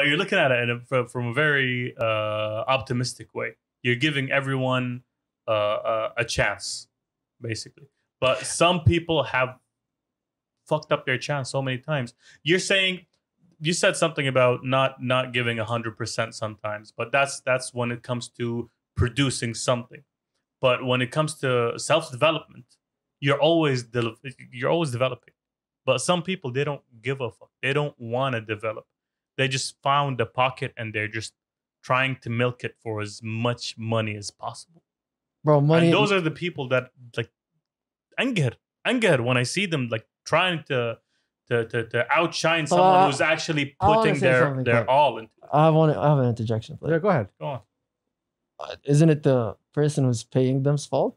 but you're looking at it a, from a very uh, optimistic way. You're giving everyone uh, uh, a chance, basically. But some people have fucked up their chance so many times. You're saying you said something about not not giving hundred percent sometimes, but that's that's when it comes to producing something. But when it comes to self development, you're always de- you're always developing. But some people they don't give a fuck. They don't want to develop they just found a pocket and they're just trying to milk it for as much money as possible. Bro, money. And those are the people that like anger, anger. When I see them like trying to to to, to outshine someone I, who's actually putting their their quick. all into. It. I want. To, I have an interjection. Please. Yeah, go ahead. Go on. isn't it the person who's paying them's fault?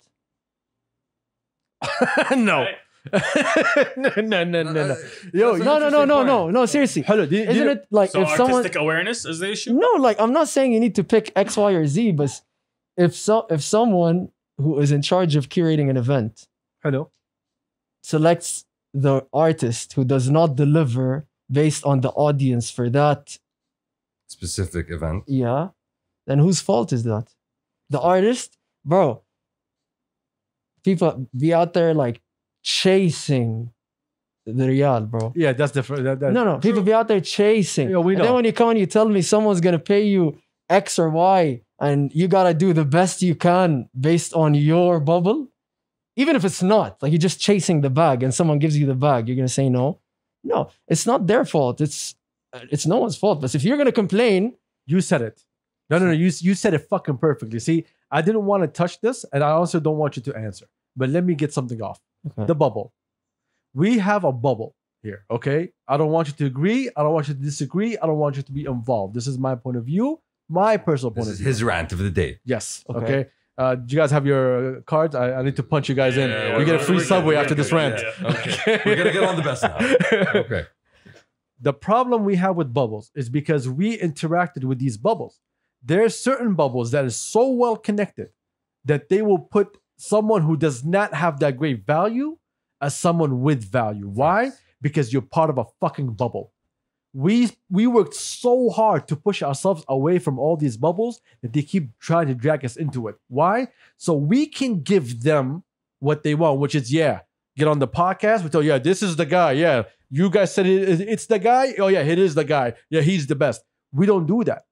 no, no, no, no, no, no. Uh, Yo, no, no, no, no, no, no. Seriously, Hello, isn't it like so if someone awareness is the issue? No, like I'm not saying you need to pick X, Y, or Z, but if so, if someone who is in charge of curating an event, hello, selects the artist who does not deliver based on the audience for that specific event, yeah, then whose fault is that? The artist, bro. People be out there like chasing the real, bro. Yeah, that's different. That, that's no, no, people be out there chasing. Yeah, we know. And then when you come and you tell me someone's gonna pay you X or Y, and you gotta do the best you can based on your bubble, even if it's not like you're just chasing the bag, and someone gives you the bag, you're gonna say no. No, it's not their fault. It's uh, it's no one's fault. But if you're gonna complain, you said it. No, no, no. You you said it fucking perfectly. See, I didn't want to touch this, and I also don't want you to answer. But let me get something off. Okay. The bubble. We have a bubble here, okay? I don't want you to agree. I don't want you to disagree. I don't want you to be involved. This is my point of view, my personal this point is view. His rant of the day. Yes, okay. okay? Uh, do you guys have your cards? I, I need to punch you guys yeah, in. Yeah, we get a free subway after this rant. Yeah, okay. we're gonna get on the best now. Okay. The problem we have with bubbles is because we interacted with these bubbles. There are certain bubbles that is so well connected that they will put someone who does not have that great value as someone with value. Why? Because you're part of a fucking bubble. We we worked so hard to push ourselves away from all these bubbles that they keep trying to drag us into it. Why? So we can give them what they want, which is yeah, get on the podcast. We tell yeah, this is the guy. Yeah, you guys said it, it's the guy. Oh yeah, it is the guy. Yeah, he's the best. We don't do that.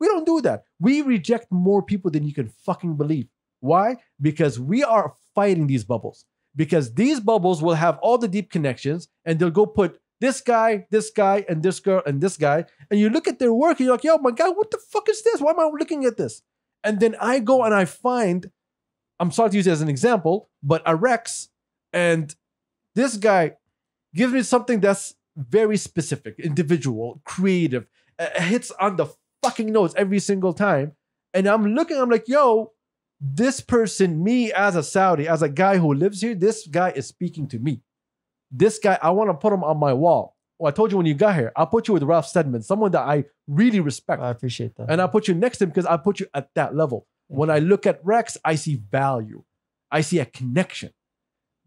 We don't do that. We reject more people than you can fucking believe. Why? Because we are fighting these bubbles. Because these bubbles will have all the deep connections and they'll go put this guy, this guy, and this girl, and this guy. And you look at their work and you're like, yo, my God, what the fuck is this? Why am I looking at this? And then I go and I find, I'm sorry to use it as an example, but a Rex and this guy gives me something that's very specific, individual, creative, uh, hits on the fucking notes every single time. And I'm looking, I'm like, yo, this person, me as a Saudi, as a guy who lives here, this guy is speaking to me. This guy, I want to put him on my wall. Well, oh, I told you when you got here, i put you with Ralph Stedman, someone that I really respect. I appreciate that. And I put you next to him because I put you at that level. When I look at Rex, I see value, I see a connection.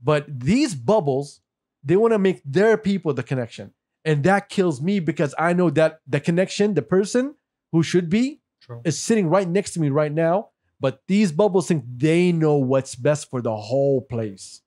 But these bubbles, they want to make their people the connection. And that kills me because I know that the connection, the person who should be, True. is sitting right next to me right now but these bubbles think they know what's best for the whole place.